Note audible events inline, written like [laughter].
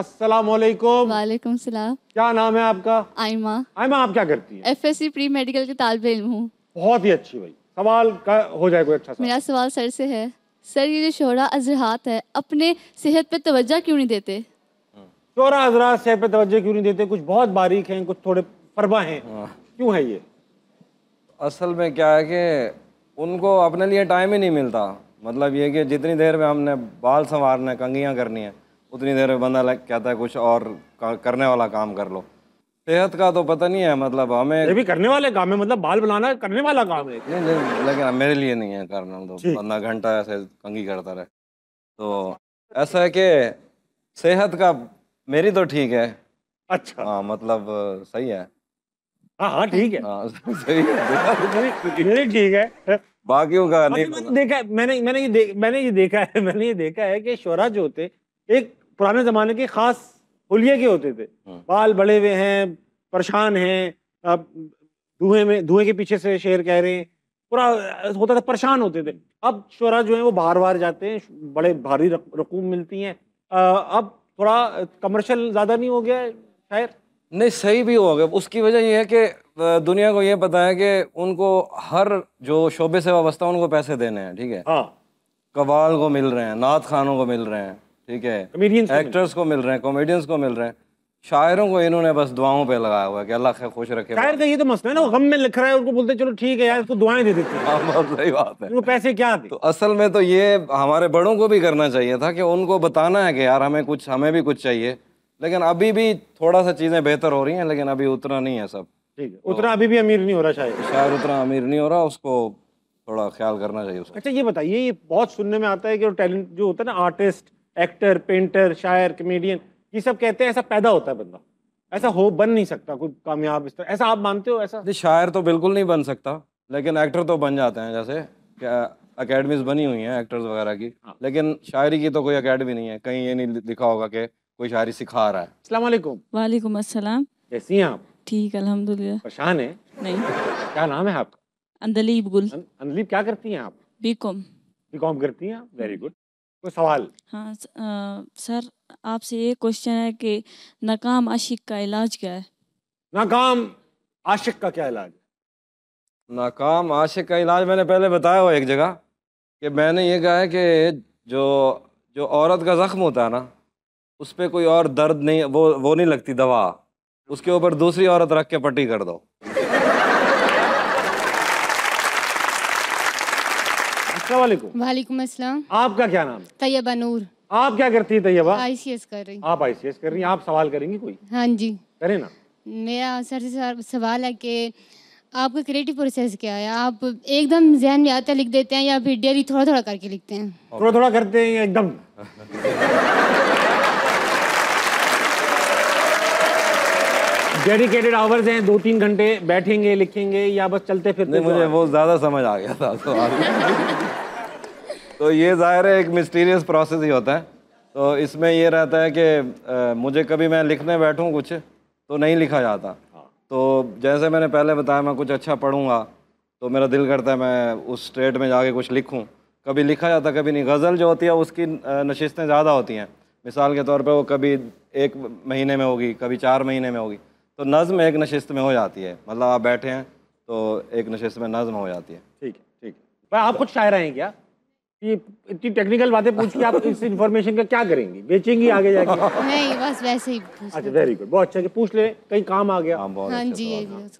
अस्सलाम वालेकुम वालेकुम सलाम क्या नाम है आपका आयमा आयमा आप क्या करती हैं एफएससी प्री मेडिकल के तालब इल्म हूँ बहुत ही अच्छी भाई सवाल का हो जाए कोई अच्छा सवाल मेरा सवाल सर से है सर ये जो शोरा अजरात है अपने सेहत पे तवज्जो क्यों नहीं देते शोरा अजरात सेहत पे तवज्जो क्यों नहीं देते कुछ बहुत बारीक हैं कुछ थोड़े फरमा हैं हाँ। क्यों है ये असल में क्या है कि उनको अपने लिए टाइम ही नहीं मिलता मतलब ये कि जितनी देर में हमने बाल संवारना है कंगियाँ करनी है उतनी देर में बंदा लग कहता है कुछ और करने वाला काम कर लो सेहत का तो पता नहीं है मतलब हमें ये भी करने वाले काम है मतलब बाल बनाना करने वाला काम है नहीं नहीं लेकिन मेरे लिए नहीं है करना तो बंदा घंटा ऐसे कंगी करता रहे तो ऐसा है कि सेहत का मेरी तो ठीक है अच्छा हाँ मतलब सही है हाँ हाँ ठीक है हाँ, [laughs] सही है मेरी ठीक है बाकी का नहीं देखा मैंने मैंने ये मैंने ये देखा है [laughs] मैंने ये देखा है कि शोरा जो होते एक पुराने ज़माने के ख़ास होलिये के होते थे हाँ। बाल बड़े हुए हैं परेशान हैं अब धुएं में धुएं के पीछे से शेर कह रहे हैं पूरा होता था परेशान होते थे अब शोरा जो है वो बाहर बाहर जाते हैं बड़े भारी रकूम मिलती हैं अब थोड़ा कमर्शल ज़्यादा नहीं हो गया शायद शायर नहीं सही भी हो गया उसकी वजह यह है कि दुनिया को ये पता है कि उनको हर जो शोबे से वाबस्ता उनको पैसे देने हैं ठीक है हाँ कवाल को मिल रहे हैं नात खानों को मिल रहे हैं ठीक है एक्टर्स को मिल रहे हैं कॉमेडियंस को मिल रहे हैं शायरों को इन्होंने बस दुआओं पे लगाया हुआ है कि अल्लाह खैर खुश रखे शायर का ये तो मसला है ना गम में लिख रहा है उनको बोलते चलो ठीक है यार इसको दुआएं दे देते हैं हाँ, बहुत सही बात है पैसे क्या आते तो असल में तो ये हमारे बड़ों को भी करना चाहिए था कि उनको बताना है कि यार हमें कुछ हमें भी कुछ चाहिए लेकिन अभी भी थोड़ा सा चीज़ें बेहतर हो रही हैं लेकिन अभी उतना नहीं है सब ठीक है उतना अभी भी अमीर नहीं हो रहा शायर शायर उतना अमीर नहीं हो रहा उसको थोड़ा ख्याल करना चाहिए उसको अच्छा ये बताइए ये बहुत सुनने में आता है कि टैलेंट जो होता है ना आर्टिस्ट एक्टर पेंटर शायर कमेडियन ये सब कहते हैं ऐसा पैदा होता है बंदा ऐसा हो बन नहीं सकता कोई कामयाब इस तरह ऐसा आप मानते हो ऐसा शायर तो बिल्कुल नहीं बन सकता लेकिन एक्टर तो बन जाते हैं जैसे अकेडमीज बनी हुई हैं एक्टर्स वगैरह की हाँ। लेकिन शायरी की तो कोई अकेडमी नहीं है कहीं ये नहीं लिखा होगा कि कोई शायरी सिखा रहा है अस्सलाम वालेकुम असलम कैसी हैं आप ठीक अल्हम्दुलिल्लाह परेशान है नहीं क्या नाम है आपका अंदलीप गुल अं-, अंदलीप क्या करती हैं आप बीकॉम कॉम करती हैं वेरी गुड कोई सवाल हाँ सर आपसे ये क्वेश्चन है कि नाकाम आशिक का इलाज क्या है नाकाम आशिक का क्या इलाज नाकाम आशिक का इलाज मैंने पहले बताया हुआ एक जगह कि मैंने ये कहा है कि जो जो औरत का ज़ख्म होता है ना उस पर कोई और दर्द नहीं वो वो नहीं लगती दवा उसके ऊपर दूसरी औरत रख के पट्टी कर दो वालेकुम अस्सलाम आपका क्या नाम है तैयबा नूर आप क्या करती है तैयबा आईसीएस कर रही आप आईसीएस कर रही है आप सवाल करेंगी कोई हाँ जी करें ना मेरा सर से सवाल है कि आपका क्रिएटिव प्रोसेस क्या है आप एकदम जहन में आता लिख देते हैं या फिर डेली थोड़ा थोड़ा करके लिखते हैं थोड़ा थोड़ा करते हैं एकदम डेडिकेटेड आवर्स हैं दो तीन घंटे बैठेंगे लिखेंगे या बस चलते फिरते नहीं मुझे वो ज़्यादा समझ आ गया था तो [laughs] तो ये ज़ाहिर है एक मिस्टीरियस प्रोसेस ही होता है तो इसमें ये रहता है कि मुझे कभी मैं लिखने बैठूँ कुछ तो नहीं लिखा जाता तो जैसे मैंने पहले बताया मैं कुछ अच्छा पढ़ूँगा तो मेरा दिल करता है मैं उस स्टेट में जाके कुछ लिखूँ कभी लिखा जाता कभी नहीं गज़ल जो होती है उसकी नशिस्तें ज़्यादा होती हैं मिसाल के तौर पर वो कभी एक महीने में होगी कभी चार महीने में होगी तो नज़म एक नशस्त में हो जाती है मतलब आप बैठे हैं तो एक नशस्त में नज़म हो जाती है ठीक है ठीक है आप खुद शायर हैं क्या ये इतनी टेक्निकल बातें पूछ के आप इस इन्फॉर्मेशन का क्या करेंगी बेचेंगी आगे जाके [laughs] नहीं बस वैसे ही अच्छा वेरी गुड बहुत अच्छा पूछ ले कहीं काम आ गया हाँ, हाँ अच्छा, जी